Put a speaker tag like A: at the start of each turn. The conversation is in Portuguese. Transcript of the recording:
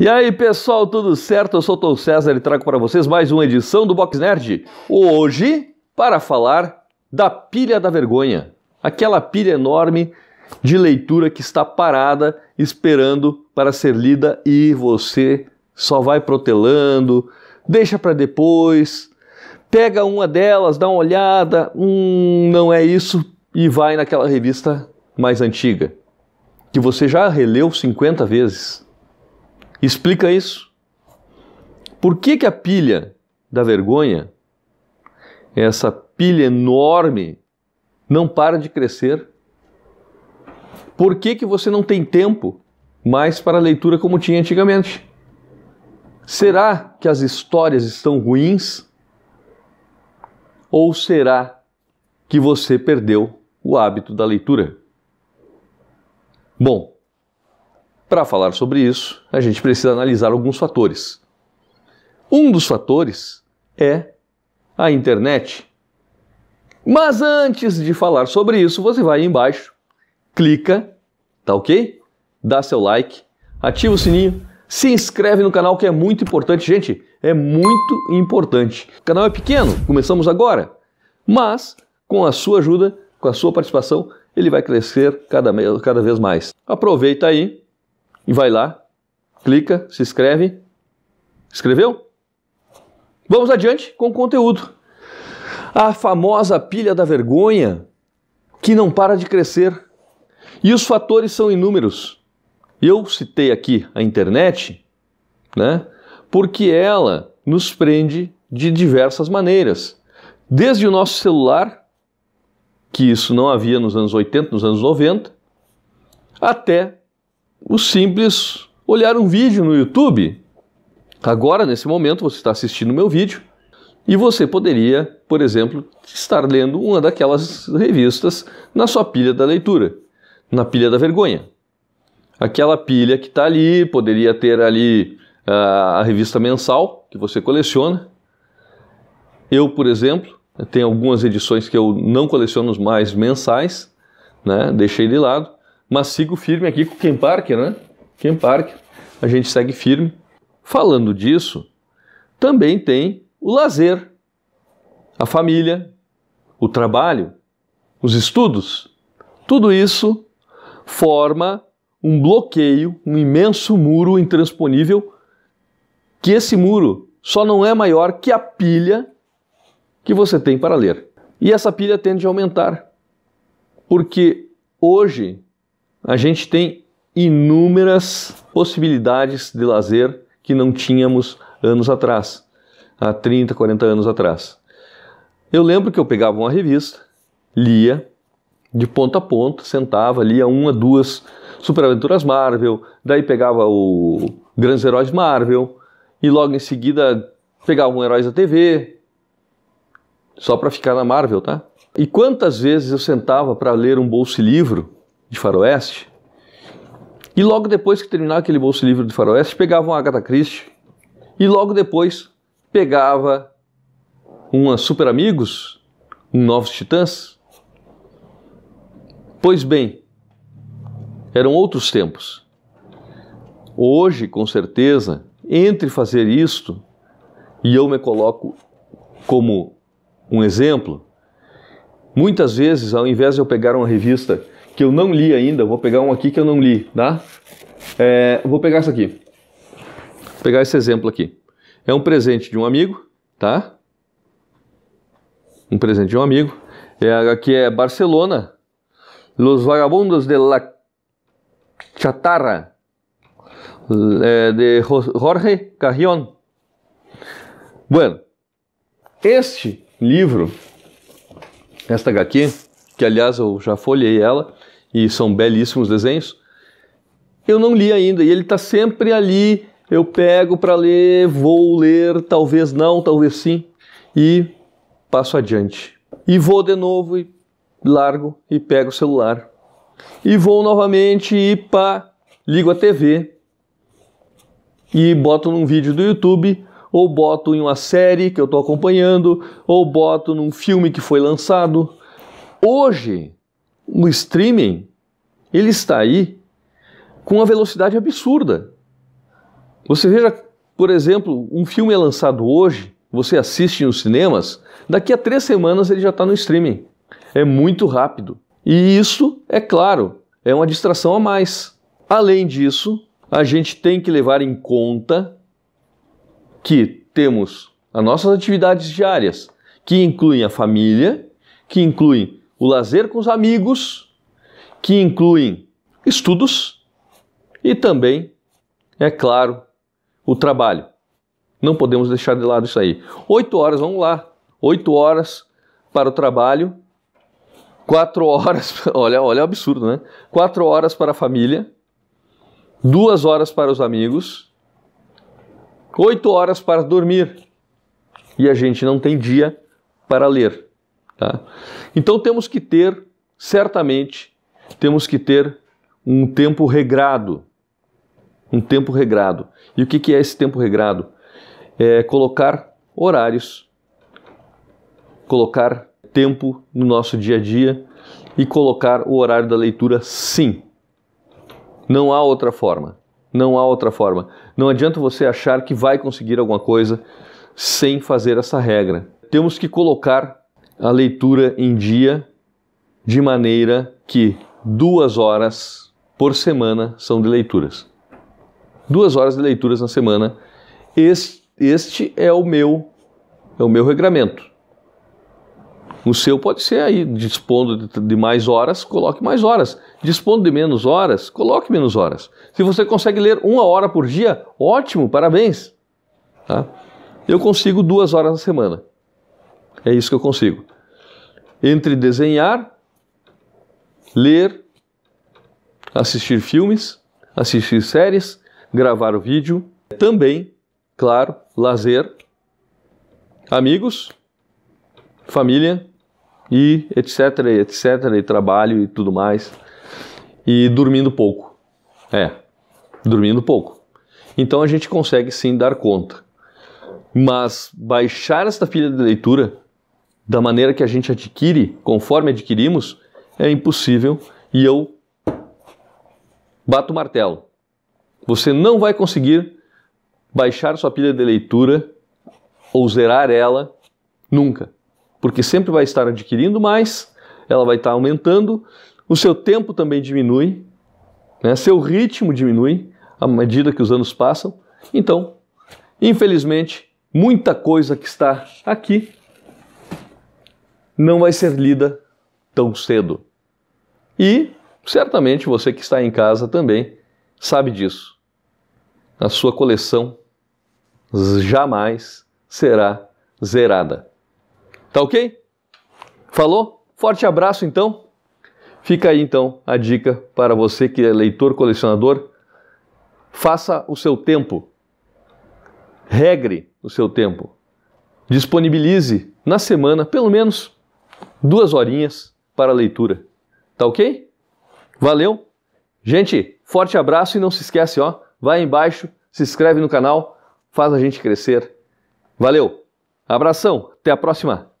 A: E aí pessoal, tudo certo? Eu sou o Tom César e trago para vocês mais uma edição do Box Nerd. Hoje, para falar da pilha da vergonha. Aquela pilha enorme de leitura que está parada, esperando para ser lida e você só vai protelando, deixa para depois, pega uma delas, dá uma olhada, hum, não é isso, e vai naquela revista mais antiga, que você já releu 50 vezes. Explica isso. Por que, que a pilha da vergonha, essa pilha enorme, não para de crescer? Por que, que você não tem tempo mais para a leitura como tinha antigamente? Será que as histórias estão ruins? Ou será que você perdeu o hábito da leitura? Bom, para falar sobre isso, a gente precisa analisar alguns fatores. Um dos fatores é a internet. Mas antes de falar sobre isso, você vai aí embaixo, clica, tá ok? Dá seu like, ativa o sininho, se inscreve no canal que é muito importante, gente, é muito importante. O canal é pequeno, começamos agora, mas com a sua ajuda, com a sua participação, ele vai crescer cada, cada vez mais. Aproveita aí e vai lá, clica, se inscreve. Escreveu? Vamos adiante com o conteúdo. A famosa pilha da vergonha que não para de crescer. E os fatores são inúmeros. Eu citei aqui a internet, né? Porque ela nos prende de diversas maneiras. Desde o nosso celular, que isso não havia nos anos 80, nos anos 90, até o simples olhar um vídeo no YouTube. Agora, nesse momento, você está assistindo meu vídeo e você poderia, por exemplo, estar lendo uma daquelas revistas na sua pilha da leitura, na pilha da vergonha. Aquela pilha que está ali, poderia ter ali a, ah, a revista mensal que você coleciona. Eu, por exemplo, tenho algumas edições que eu não coleciono mais mensais, né? deixei de lado mas sigo firme aqui com Ken Parker, né? Ken Parker, a gente segue firme. Falando disso, também tem o lazer, a família, o trabalho, os estudos. Tudo isso forma um bloqueio, um imenso muro intransponível, que esse muro só não é maior que a pilha que você tem para ler. E essa pilha tende a aumentar, porque hoje a gente tem inúmeras possibilidades de lazer que não tínhamos anos atrás, há 30, 40 anos atrás. Eu lembro que eu pegava uma revista, lia de ponta a ponta, sentava, lia uma, duas Superaventuras Marvel, daí pegava o Grandes Heróis Marvel e logo em seguida pegava um Heróis da TV, só para ficar na Marvel, tá? E quantas vezes eu sentava para ler um bolso livro de Faroeste. E logo depois que terminava aquele bolso livre de Faroeste, pegava um Agatha Christie. E logo depois pegava uma Super Amigos, um Novos Titãs. Pois bem, eram outros tempos. Hoje, com certeza, entre fazer isto, e eu me coloco como um exemplo, muitas vezes, ao invés de eu pegar uma revista que eu não li ainda. Vou pegar um aqui que eu não li, tá? É, vou pegar isso aqui. Vou pegar esse exemplo aqui. É um presente de um amigo, tá? Um presente de um amigo. É, aqui é Barcelona. Los Vagabundos de la Chatarra. É, de Jorge Carrion. Bueno, este livro, esta HQ, que aliás eu já folhei ela, e são belíssimos desenhos. Eu não li ainda e ele está sempre ali. Eu pego para ler, vou ler, talvez não, talvez sim, e passo adiante. E vou de novo e largo e pego o celular. E vou novamente e pá, ligo a TV e boto num vídeo do YouTube, ou boto em uma série que eu estou acompanhando, ou boto num filme que foi lançado. Hoje, o streaming ele está aí com uma velocidade absurda. Você veja, por exemplo, um filme é lançado hoje, você assiste nos cinemas, daqui a três semanas ele já está no streaming. É muito rápido. E isso, é claro, é uma distração a mais. Além disso, a gente tem que levar em conta que temos as nossas atividades diárias, que incluem a família, que incluem o lazer com os amigos, que incluem estudos e também, é claro, o trabalho. Não podemos deixar de lado isso aí. Oito horas, vamos lá. Oito horas para o trabalho, quatro horas, olha, olha o absurdo, né? Quatro horas para a família, duas horas para os amigos, oito horas para dormir. E a gente não tem dia para ler. Tá? Então temos que ter, certamente, temos que ter um tempo regrado. Um tempo regrado. E o que, que é esse tempo regrado? É colocar horários, colocar tempo no nosso dia a dia e colocar o horário da leitura sim. Não há outra forma. Não há outra forma. Não adianta você achar que vai conseguir alguma coisa sem fazer essa regra. Temos que colocar a leitura em dia, de maneira que duas horas por semana são de leituras. Duas horas de leituras na semana. Este, este é o meu é o meu regramento. O seu pode ser aí, dispondo de mais horas, coloque mais horas. Dispondo de menos horas, coloque menos horas. Se você consegue ler uma hora por dia, ótimo, parabéns. Tá? Eu consigo duas horas na semana. É isso que eu consigo. Entre desenhar, ler, assistir filmes, assistir séries, gravar o vídeo, também, claro, lazer, amigos, família e etc, etc, e trabalho e tudo mais. E dormindo pouco. É, dormindo pouco. Então a gente consegue sim dar conta. Mas baixar esta filha de leitura da maneira que a gente adquire, conforme adquirimos, é impossível e eu bato o martelo. Você não vai conseguir baixar sua pilha de leitura ou zerar ela nunca, porque sempre vai estar adquirindo mais, ela vai estar aumentando, o seu tempo também diminui, né? seu ritmo diminui à medida que os anos passam. Então, infelizmente, muita coisa que está aqui não vai ser lida tão cedo. E certamente você que está em casa também sabe disso. A sua coleção jamais será zerada. Tá ok? Falou? Forte abraço então. Fica aí então a dica para você que é leitor colecionador. Faça o seu tempo. Regre o seu tempo. Disponibilize na semana, pelo menos duas horinhas para a leitura. Tá ok? Valeu! Gente, forte abraço e não se esquece, ó, vai embaixo, se inscreve no canal, faz a gente crescer. Valeu! Abração, até a próxima!